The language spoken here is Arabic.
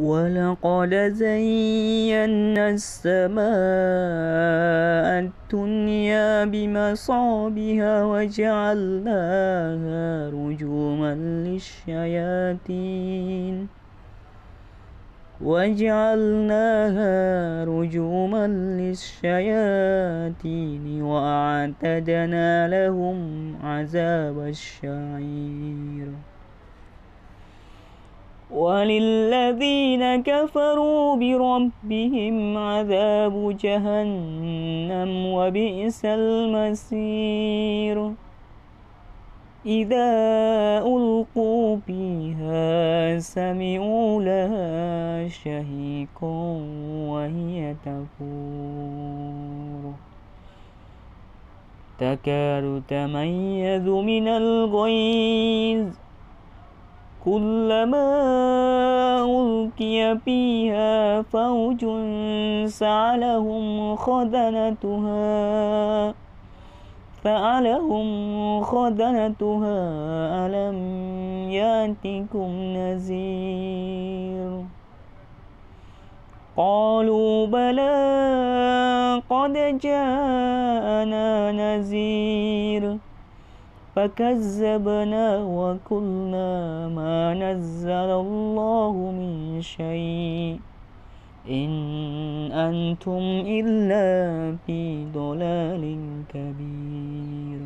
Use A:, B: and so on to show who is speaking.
A: ولقد زينا السماء الدنيا بمصابها وجعلناها رجوما للشياطين وجعلناها رجوما للشياطين وأعتدنا لهم عذاب الشعير وللذين كفروا بربهم عذاب جهنم وبئس المسير إذا ألقوا فيها سمعوا لها شهيقا وهي تفور تكاد تميز من الغيظ كلما ألقي فيها فوج سألهم خدنتها فعلهم خدنتها ألم يأتكم نذير قالوا بلى قد جاءنا نذير فكذبنا وكلنا ما نزل الله من شيء إن أنتم إلا في ضلال كبير